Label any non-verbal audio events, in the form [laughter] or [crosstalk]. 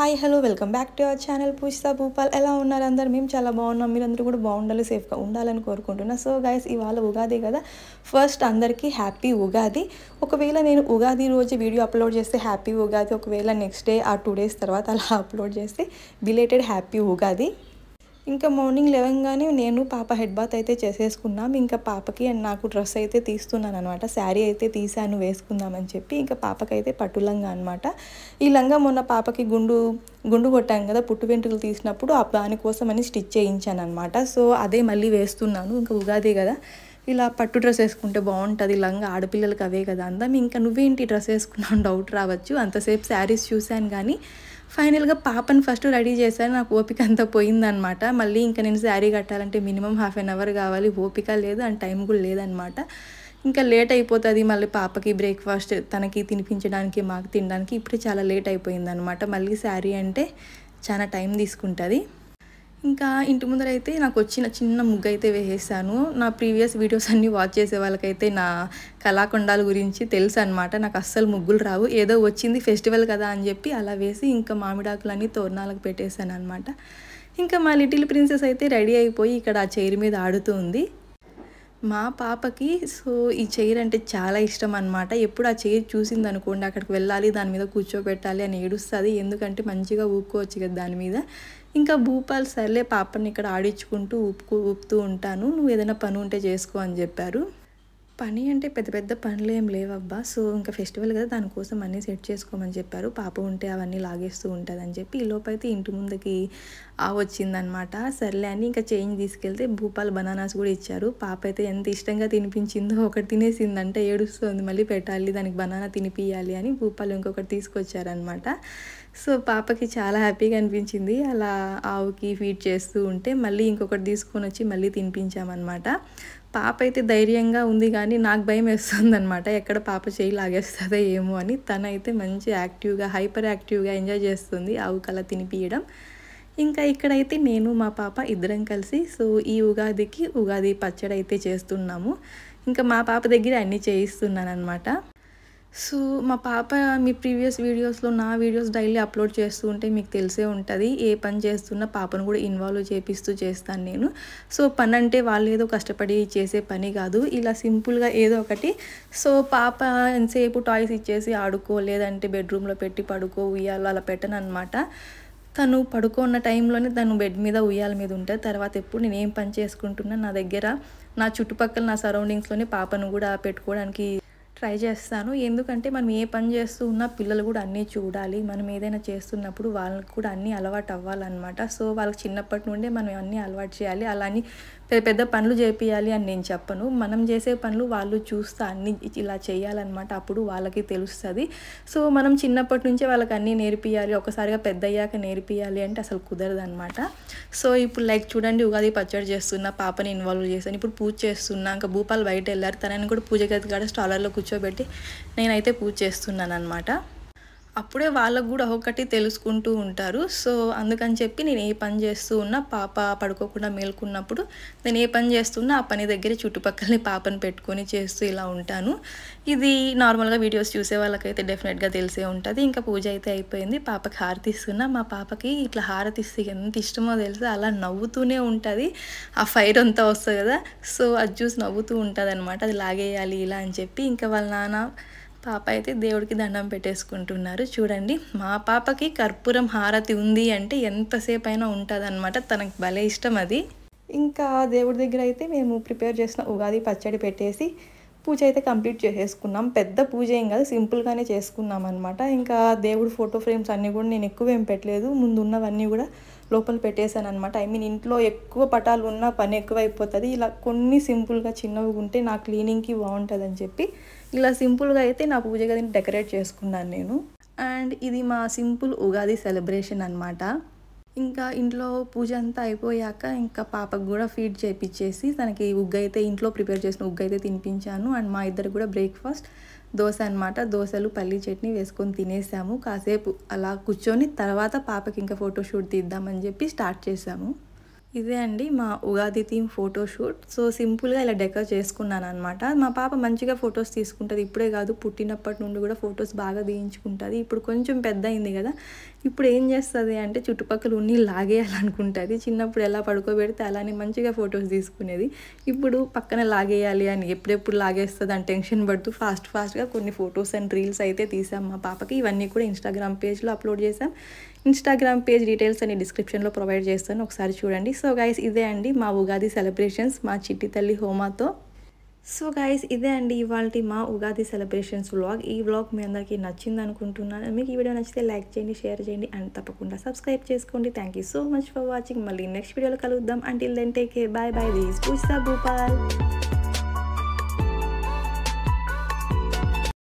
hi hello welcome back to our channel Pujita Bhupal ఎలా ఉన్నారు అందరు మేము చాలా బాగున్నాం మీరందరూ కూడా బాగుండాలి సేఫ్గా ఉండాలని కోరుకుంటున్నాను సో గైస్ ఇవాళ ఉగాది కదా ఫస్ట్ అందరికీ హ్యాపీ ఉగాది ఒకవేళ నేను ఉగాది రోజు వీడియో అప్లోడ్ చేస్తే హ్యాపీ ఉగాది ఒకవేళ నెక్స్ట్ డే ఆ టూ డేస్ తర్వాత అలా అప్లోడ్ [laughs] చేస్తే బిలేటెడ్ హ్యాపీ ఉగాది ఇంకా మార్నింగ్ లేవగానే నేను పాప హెడ్ బాత్ అయితే చేసేసుకున్నాం ఇంకా పాపకి అండ్ నాకు డ్రెస్ అయితే తీస్తున్నాను అనమాట శారీ అయితే తీసాను వేసుకుందామని చెప్పి ఇంకా పాపకైతే పట్టు లంగా అనమాట ఈ లంగా మొన్న పాపకి గుండు గుండు కొట్టాను కదా పుట్టు వెంట్రుకలు తీసినప్పుడు దానికోసం అని స్టిచ్ చేయించాను అనమాట సో అదే మళ్ళీ వేస్తున్నాను ఇంకా ఉగాది కదా ఇలా పట్టు డ్రెస్ వేసుకుంటే బాగుంటుంది లంగా ఆడపిల్లలకి అవే కదా అందాం ఇంకా నువ్వేంటి డ్రెస్ వేసుకున్నావు [laughs] డౌట్ రావచ్చు అంతసేపు శారీస్ చూశాను కానీ ఫైనల్గా పాపను ఫస్ట్ రెడీ చేశాను నాకు ఓపిక అంతా పోయిందనమాట మళ్ళీ ఇంకా నేను శారీ కట్టాలంటే మినిమం హాఫ్ అన్ అవర్ కావాలి ఓపిక లేదు అండ్ టైం కూడా లేదనమాట ఇంకా లేట్ అయిపోతుంది మళ్ళీ పాపకి బ్రేక్ఫాస్ట్ తనకి తినిపించడానికి మాకు తినడానికి ఇప్పుడే చాలా లేట్ అయిపోయిందనమాట మళ్ళీ శారీ అంటే చాలా టైం తీసుకుంటుంది ఇంకా ఇంటి ముందరైతే నాకు వచ్చిన చిన్న ముగ్గు అయితే వేసేసాను నా ప్రీవియస్ వీడియోస్ అన్నీ వాచ్ చేసే వాళ్ళకైతే నా కళాఖండాల గురించి తెలుసు అనమాట నాకు అస్సలు ముగ్గులు రావు ఏదో వచ్చింది ఫెస్టివల్ కదా అని చెప్పి అలా వేసి ఇంకా మామిడాకులన్నీ తోరణాలకు పెట్టేశాను అనమాట ఇంకా మా లిటిల్ ప్రిన్సెస్ అయితే రెడీ అయిపోయి ఇక్కడ ఆ చైర్ మీద ఆడుతూ ఉంది మా పాపకి సో ఈ చైర్ అంటే చాలా ఇష్టం అనమాట ఎప్పుడు ఆ చైర్ చూసింది అనుకోండి అక్కడికి వెళ్ళాలి దాని మీద కూర్చోబెట్టాలి అని ఏడుస్తుంది ఎందుకంటే మంచిగా ఊపుకోవచ్చు కదా దాని మీద ఇంకా భూపాల్ సర్లే పాపని ఇక్కడ ఆడించుకుంటూ ఊపుకు ఊపుతూ ఉంటాను నువ్వు ఏదైనా పని ఉంటే చేసుకో అని చెప్పారు పని అంటే పెద్ద పెద్ద పనులు ఏం లేవబ్బా సో ఇంకా ఫెస్టివల్ కదా దానికోసం అన్నీ సెట్ చేసుకోమని చెప్పారు పాప ఉంటే అవన్నీ లాగేస్తూ ఉంటుంది అని చెప్పి ఈలోపైతే ఇంటి ముందుకి ఆ వచ్చిందనమాట సర్లే అని ఇంకా చేంజ్ తీసుకెళ్తే భూపాల్ బనానాస్ కూడా ఇచ్చారు పాప అయితే ఎంత ఇష్టంగా తినిపించిందో ఒకటి తినేసిందంటే ఏడుస్తుంది మళ్ళీ పెట్టాలి దానికి బనానా తినిపియాలి అని భూపాల్ ఇంకొకటి తీసుకొచ్చారనమాట సో పాపకి చాలా హ్యాపీగా అనిపించింది అలా ఆవుకి ఫీడ్ చేస్తూ ఉంటే మళ్ళీ ఇంకొకటి తీసుకొని వచ్చి మళ్ళీ తినిపించామన్నమాట పాప అయితే ధైర్యంగా ఉంది కానీ నాకు భయం వేస్తుంది అనమాట ఎక్కడ పాప చేయి లాగేస్తుందో ఏమో అని తనైతే మంచి యాక్టివ్గా హైపర్ యాక్టివ్గా ఎంజాయ్ చేస్తుంది ఆవు కళ తినిపియడం ఇంకా ఇక్కడైతే నేను మా పాప ఇద్దరం కలిసి సో ఈ ఉగాదికి ఉగాది పచ్చడి అయితే చేస్తున్నాము ఇంకా మా పాప దగ్గర అన్నీ చేయిస్తున్నాను అనమాట సో మా పాప మీ ప్రీవియస్ వీడియోస్లో నా వీడియోస్ డైలీ అప్లోడ్ చేస్తూ ఉంటే మీకు తెలిసే ఉంటుంది ఏ పని చేస్తున్నా పాపను కూడా ఇన్వాల్వ్ చేపిస్తూ చేస్తాను నేను సో పని అంటే వాళ్ళు ఏదో కష్టపడి చేసే పని కాదు ఇలా సింపుల్గా ఏదో ఒకటి సో పాప ఎంతసేపు టాయ్స్ ఇచ్చేసి ఆడుకో లేదంటే బెడ్రూమ్లో పెట్టి పడుకో ఉయ్యాలో అలా పెట్టను అనమాట తను పడుకున్న టైంలోనే తను బెడ్ మీద ఉయ్యాల మీద ఉంటుంది తర్వాత ఎప్పుడు నేను ఏం పని చేసుకుంటున్నా నా దగ్గర నా చుట్టుపక్కల నా సరౌండింగ్స్లోనే పాపను కూడా పెట్టుకోవడానికి ట్రై చేస్తాను ఎందుకంటే మనం ఏ పని చేస్తూ ఉన్నా పిల్లలు కూడా అన్నీ చూడాలి మనం ఏదైనా చేస్తున్నప్పుడు వాళ్ళకి కూడా అన్నీ అలవాటు అవ్వాలన్నమాట సో వాళ్ళకి చిన్నప్పటి నుండే మనం అన్నీ అలవాటు చేయాలి అలా అని పెద్ద పెద్ద పనులు చేపియాలి అని నేను చెప్పను మనం చేసే పనులు వాళ్ళు చూస్తా అన్ని ఇలా చేయాలన్నమాట అప్పుడు వాళ్ళకి తెలుస్తుంది సో మనం చిన్నప్పటి నుంచే వాళ్ళకి అన్నీ నేర్పియాలి ఒకసారిగా పెద్ద అయ్యాక నేర్పియాలి అంటే అసలు కుదరదు అనమాట సో ఇప్పుడు లైక్ చూడండి ఉగాది పచ్చడి చేస్తున్న పాపని ఇన్వాల్వ్ చేస్తాను ఇప్పుడు పూజ చేస్తున్నా ఇంకా భూపాలు బయట వెళ్ళారు తనని కూడా పూజ గది కాడ స్టాలర్లో కూర్చోబెట్టి నేనైతే పూజ చేస్తున్నాను అనమాట అప్పుడే వాళ్ళకు కూడా ఒకటి తెలుసుకుంటూ ఉంటారు సో అందుకని చెప్పి నేను ఏ పని చేస్తూ ఉన్నా పాప పడుకోకుండా మేల్కున్నప్పుడు నేను ఏ పని చేస్తున్నా ఆ పని దగ్గర చుట్టుపక్కలని పాపను పెట్టుకొని చేస్తూ ఇలా ఉంటాను ఇది నార్మల్గా వీడియోస్ చూసే వాళ్ళకైతే డెఫినెట్గా తెలిసే ఉంటుంది ఇంకా పూజ అయితే అయిపోయింది పాపకి హారతి ఇస్తున్నా మా పాపకి ఇట్లా హారతి ఇస్తే ఎంత ఇష్టమో తెలుసు అలా నవ్వుతూనే ఉంటుంది ఆ ఫైర్ అంతా వస్తుంది కదా సో అది చూసి నవ్వుతూ ఉంటుంది అనమాట అది లాగేయాలి ఇలా అని చెప్పి ఇంకా వాళ్ళ నాన్న పాప అయితే దేవుడికి దండం పెట్టేసుకుంటున్నారు చూడండి మా పాపకి కర్పూరం హారతి ఉంది అంటే ఎంతసేపు అయినా ఉంటుందన్నమాట తనకు భలే ఇష్టం అది ఇంకా దేవుడి దగ్గర అయితే మేము ప్రిపేర్ చేసిన ఉగాది పచ్చడి పెట్టేసి పూజ అయితే కంప్లీట్ చేసేసుకున్నాం పెద్ద పూజ ఏం కాదు సింపుల్గానే చేసుకున్నాం అనమాట ఇంకా దేవుడు ఫోటో ఫ్రేమ్స్ అన్నీ కూడా నేను ఎక్కువ ఏం పెట్టలేదు ముందున్నవన్నీ కూడా లోపల పెట్టేశాను అనమాట ఐ మీన్ ఇంట్లో ఎక్కువ పటాలు ఉన్న పని ఎక్కువ అయిపోతుంది ఇలా కొన్ని సింపుల్గా చిన్నవి ఉంటే నా క్లీనింగ్కి బాగుంటుంది అని చెప్పి ఇలా సింపుల్గా అయితే నా పూజ గదిని డెకరేట్ చేసుకున్నాను నేను అండ్ ఇది మా సింపుల్ ఉగాది సెలబ్రేషన్ అనమాట ఇంకా ఇంట్లో పూజ అంతా అయిపోయాక ఇంకా పాపకు కూడా ఫీడ్ చేయించేసి తనకి ఉగ్గు అయితే ఇంట్లో ప్రిపేర్ చేసిన ఉగ్గు అయితే తినిపించాను అండ్ మా ఇద్దరు కూడా బ్రేక్ఫాస్ట్ దోశ అనమాట దోశలు పల్లి చట్నీ వేసుకొని తినేసాము కాసేపు అలా కూర్చొని తర్వాత పాపకి ఇంకా ఫోటోషూట్ తీద్దామని చెప్పి స్టార్ట్ చేసాము ఇదే అండి మా ఉగాది థీమ్ ఫోటోషూట్ సో సింపుల్గా ఇలా డెకర్ చేసుకున్నాను అనమాట మా పాప మంచిగా ఫొటోస్ తీసుకుంటుంది ఇప్పుడే కాదు పుట్టినప్పటి నుండి కూడా ఫొటోస్ బాగా తీయించుకుంటుంది ఇప్పుడు కొంచెం పెద్ద అయింది కదా ఇప్పుడు ఏం చేస్తుంది అంటే చుట్టుపక్కల ఉన్ని లాగేయాలనుకుంటుంది చిన్నప్పుడు ఎలా పడుకోబెడితే అలానే మంచిగా ఫొటోస్ తీసుకునేది ఇప్పుడు పక్కన లాగేయాలి అని ఎప్పుడెప్పుడు లాగేస్తుంది అని టెన్షన్ పడుతూ ఫాస్ట్ ఫాస్ట్గా కొన్ని ఫొటోస్ అండ్ రీల్స్ అయితే తీసాం మా పాపకి ఇవన్నీ కూడా ఇన్స్టాగ్రామ్ పేజ్లో అప్లోడ్ చేసాం ఇన్స్టాగ్రామ్ పేజ్ డీటెయిల్స్ అని డిస్క్రిప్షన్లో ప్రొవైడ్ చేస్తాను ఒకసారి చూడండి సో గైస్ ఇదే అండి మా ఉగాది సెలబ్రేషన్స్ మా చిట్టి తల్లి హోమాతో సో గైస్ ఇదే అండి ఇవాళ మా ఉగాది సెలబ్రేషన్స్ వ్లాగ్ ఈ వ్లాగ్ మీ అందరికీ నచ్చింది అనుకుంటున్నాను మీకు ఈ వీడియో నచ్చితే లైక్ చేయండి షేర్ చేయండి అండ్ తప్పకుండా సబ్స్క్రైబ్ చేసుకోండి thank you so much for watching మళ్ళీ నెక్స్ట్ వీడియోలో కలుద్దాం అంటే then take bye bye this Pooja Bhupal